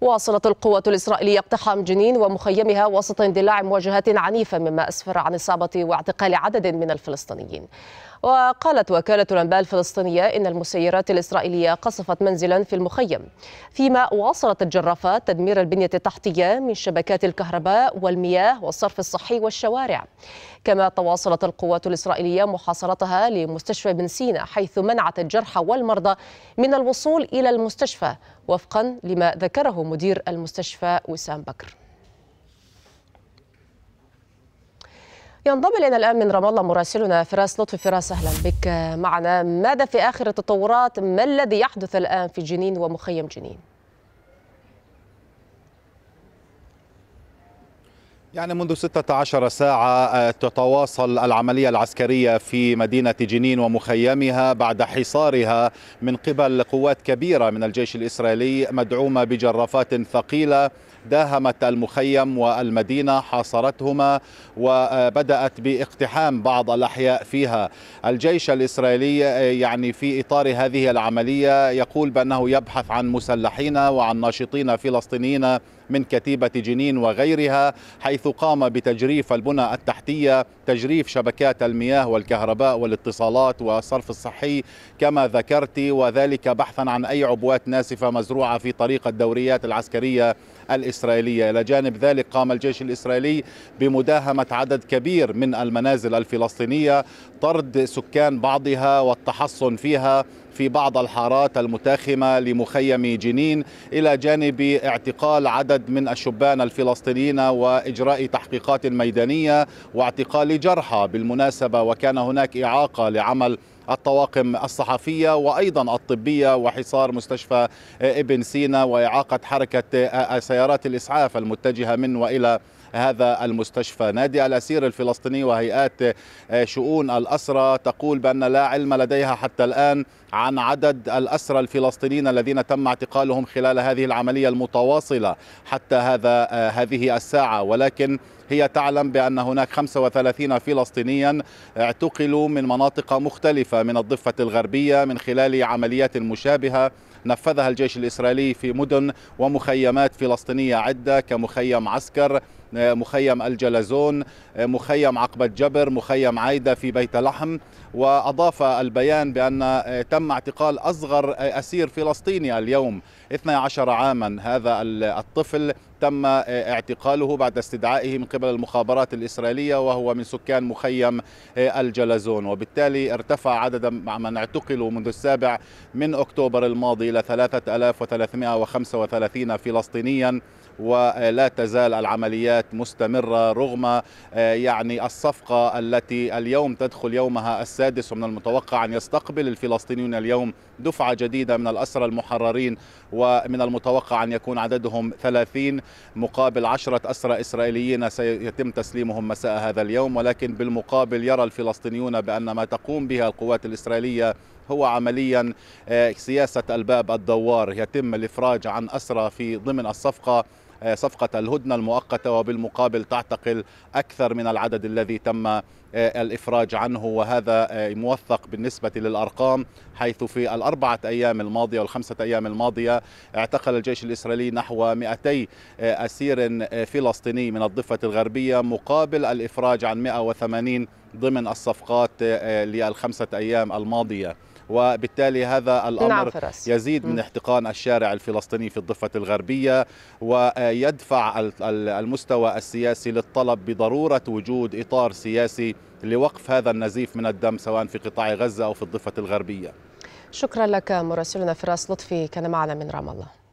واصلت القوة الإسرائيلية اقتحام جنين ومخيمها وسط اندلاع مواجهات عنيفة مما أسفر عن إصابة واعتقال عدد من الفلسطينيين وقالت وكالة الأنباء الفلسطينية إن المسيرات الإسرائيلية قصفت منزلا في المخيم فيما واصلت الجرافات تدمير البنية التحتية من شبكات الكهرباء والمياه والصرف الصحي والشوارع كما تواصلت القوات الإسرائيلية محاصرتها لمستشفى بن سينا حيث منعت الجرحى والمرضى من الوصول إلى المستشفى وفقا لما ذكره مدير المستشفى وسام بكر ينضم الينا الان من رام الله مراسلنا فراس لطفي فراس اهلا بك معنا ماذا في اخر التطورات ما الذي يحدث الان في جنين ومخيم جنين يعني منذ 16 ساعة آه، تتواصل العملية العسكرية في مدينة جنين ومخيمها بعد حصارها من قبل قوات كبيرة من الجيش الإسرائيلي مدعومة بجرافات ثقيلة داهمت المخيم والمدينة حاصرتهما وبدأت باقتحام بعض الأحياء فيها الجيش الإسرائيلي آه، يعني في إطار هذه العملية يقول بأنه يبحث عن مسلحين وعن ناشطين فلسطينيين من كتيبة جنين وغيرها حيث قام بتجريف البنى التحتية تجريف شبكات المياه والكهرباء والاتصالات والصرف الصحي كما ذكرت وذلك بحثا عن أي عبوات ناسفة مزروعة في طريق الدوريات العسكرية الإسرائيلية إلى جانب ذلك قام الجيش الإسرائيلي بمداهمة عدد كبير من المنازل الفلسطينية طرد سكان بعضها والتحصن فيها في بعض الحارات المتاخمة لمخيم جنين إلى جانب اعتقال عدد من الشبان الفلسطينيين وإجراء تحقيقات ميدانية واعتقال جرحى بالمناسبة وكان هناك إعاقة لعمل الطواقم الصحفية وأيضا الطبية وحصار مستشفى ابن سينا وإعاقة حركة سيارات الإسعاف المتجهة من وإلى هذا المستشفى نادي الأسير الفلسطيني وهيئات آه، شؤون الأسرة تقول بأن لا علم لديها حتى الآن عن عدد الأسرى الفلسطينيين الذين تم اعتقالهم خلال هذه العملية المتواصلة حتى هذا آه، هذه الساعة ولكن هي تعلم بأن هناك 35 فلسطينيا اعتقلوا من مناطق مختلفة من الضفة الغربية من خلال عمليات مشابهة نفذها الجيش الإسرائيلي في مدن ومخيمات فلسطينية عدة كمخيم عسكر مخيم الجلزون مخيم عقبة جبر مخيم عايدة في بيت لحم وأضاف البيان بأن تم اعتقال أصغر أسير فلسطيني اليوم 12 عاما هذا الطفل تم اعتقاله بعد استدعائه من قبل المخابرات الإسرائيلية وهو من سكان مخيم الجلزون وبالتالي ارتفع عدد من اعتقلوا منذ السابع من أكتوبر الماضي إلى 3335 فلسطينيا ولا تزال العمليات مستمرة رغم يعني الصفقة التي اليوم تدخل يومها السادس ومن المتوقع أن يستقبل الفلسطينيون اليوم دفعة جديدة من الأسرى المحررين ومن المتوقع أن يكون عددهم 30 مقابل عشرة أسرى إسرائيليين سيتم تسليمهم مساء هذا اليوم ولكن بالمقابل يرى الفلسطينيون بأن ما تقوم بها القوات الإسرائيلية هو عمليا آه، سياسة الباب الدوار يتم الإفراج عن أسرى في ضمن الصفقة آه، صفقة الهدنة المؤقتة وبالمقابل تعتقل أكثر من العدد الذي تم آه، الإفراج عنه وهذا آه، موثق بالنسبة للأرقام حيث في الأربعة أيام الماضية والخمسة أيام الماضية اعتقل الجيش الإسرائيلي نحو 200 أسير فلسطيني من الضفة الغربية مقابل الإفراج عن 180 ضمن الصفقات للخمسة أيام الماضية وبالتالي هذا الأمر نعم يزيد من احتقان الشارع الفلسطيني في الضفة الغربية ويدفع المستوى السياسي للطلب بضرورة وجود إطار سياسي لوقف هذا النزيف من الدم سواء في قطاع غزة أو في الضفة الغربية شكرا لك مراسلنا فراس لطفي كان معنا من رام الله